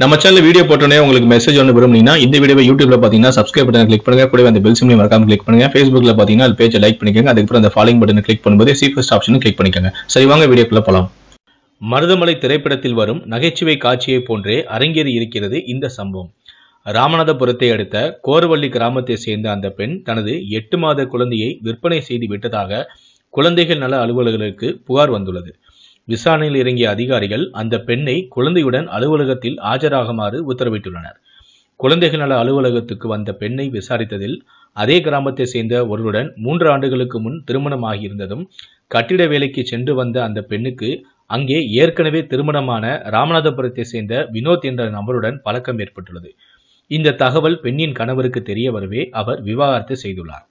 நம்ம channel video போட்டோன்னே உங்களுக்கு மெசேஜ் ஒன்று விரும்புனீங்கன்னா இந்த வீடியோ யூடியூப்ல பார்த்தீங்கன்னா சப்ஸ்கிரைப் பட்டன் கிளிக் பண்ணுங்க கூட அந்த பெல் சிம்லையும் மறக்காம கிளிக் பண்ணுங்க ஃபேஸ்புக்ல பார்த்தீங்கன்னா அது பேஜை லைக் பண்ணிக்கோங்க அதுக்கப்புறம் அந்த ஃபாலோயிங் பட்டன் கிளிக் பண்ணும்போது சீஃபஸ்ட் ஆப்ஷன் கிளிக் பண்ணிக்கோங்க சரி வாங்க வீடியோக்குள்ள போகலாம் மருதமலை திரைப்படத்தில் வரும் நகைச்சுவை காட்சியை போன்றே அரங்கேறி இருக்கிறது இந்த சம்பவம் ராமநாதபுரத்தை அடுத்த கோரவள்ளி கிராமத்தை சேர்ந்த அந்த பெண் தனது எட்டு மாத குழந்தையை விற்பனை செய்து விட்டதாக குழந்தைகள் நல அலுவலர்களுக்கு புகார் வந்துள்ளது விசாரணையில் இறங்கிய அதிகாரிகள் அந்த பெண்ணை குழந்தையுடன் அலுவலகத்தில் ஆஜராகுமாறு உத்தரவிட்டுள்ளனர் குழந்தைகள் நல அலுவலகத்துக்கு வந்த பெண்ணை விசாரித்ததில் அதே கிராமத்தை சேர்ந்த ஒருவருடன் மூன்று ஆண்டுகளுக்கு முன் திருமணமாகியிருந்ததும் கட்டிட வேலைக்கு சென்று வந்த அந்த பெண்ணுக்கு அங்கே ஏற்கனவே திருமணமான ராமநாதபுரத்தை சேர்ந்த வினோத் என்ற நபருடன் பழக்கம் ஏற்பட்டுள்ளது இந்த தகவல் பெண்ணின் கணவருக்கு தெரிய வரவே அவர் விவாகரத்து செய்துள்ளார்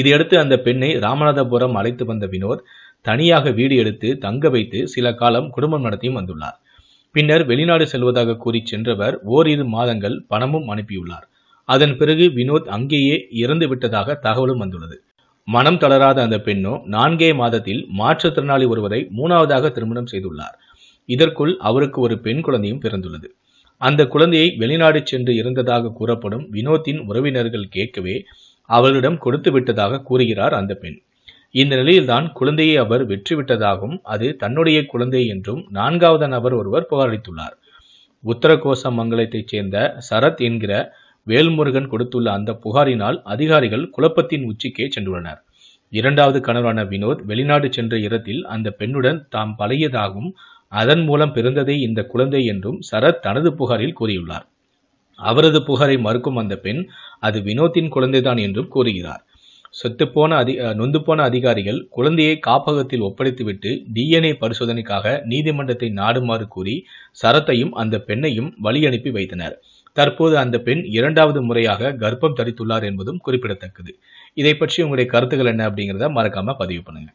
இதையடுத்து அந்த பெண்ணை ராமநாதபுரம் அழைத்து வந்த வினோத் தனியாக வீடு எடுத்து தங்க வைத்து சில காலம் குடும்பம் நடத்தியும் வந்துள்ளார் பின்னர் வெளிநாடு செல்வதாக கூறி சென்றவர் ஓரிரு மாதங்கள் பணமும் அனுப்பியுள்ளார் அதன் பிறகு வினோத் அங்கேயே இறந்து விட்டதாக தகவலும் வந்துள்ளது மனம் தளராத அந்த பெண்ணோ நான்கே மாதத்தில் மாற்றுத்திறனாளி ஒருவரை மூணாவதாக திருமணம் செய்துள்ளார் இதற்குள் அவருக்கு ஒரு பெண் குழந்தையும் பிறந்துள்ளது அந்த குழந்தையை வெளிநாடு சென்று இருந்ததாக கூறப்படும் வினோத்தின் உறவினர்கள் கேட்கவே அவர்களிடம் கொடுத்து விட்டதாக கூறுகிறார் அந்த பெண் இந்த நிலையில்தான் குழந்தையை அவர் வெற்றிவிட்டதாகவும் அது தன்னுடைய குழந்தை என்றும் நான்காவது நபர் ஒருவர் புகாரளித்துள்ளார் உத்தரகோச மங்கலத்தைச் சேர்ந்த சரத் என்கிற வேல்முருகன் கொடுத்துள்ள அந்த புகாரினால் அதிகாரிகள் குழப்பத்தின் உச்சிக்கே சென்றுள்ளனர் இரண்டாவது கணவரான வினோத் வெளிநாடு சென்ற இடத்தில் அந்த பெண்ணுடன் தாம் பழகியதாகவும் அதன் மூலம் பிறந்ததே இந்த குழந்தை என்றும் சரத் தனது புகாரில் கூறியுள்ளார் அவரது புகாரை மறுக்கும் அந்த பெண் அது வினோத்தின் குழந்தைதான் என்றும் கூறுகிறார் செத்துப்போன அதி போன அதிகாரிகள் குழந்தையை காப்பகத்தில் ஒப்படைத்துவிட்டு டிஎன்ஏ பரிசோதனைக்காக நீதிமன்றத்தை நாடுமாறு கூறி சரத்தையும் அந்த பெண்ணையும் வழி அனுப்பி வைத்தனர் தற்போது அந்த பெண் இரண்டாவது முறையாக கர்ப்பம் தரித்துள்ளார் என்பதும் குறிப்பிடத்தக்கது இதை பற்றி உங்களுடைய கருத்துக்கள் என்ன அப்படிங்கிறத மறக்காம பதிவு பண்ணுங்க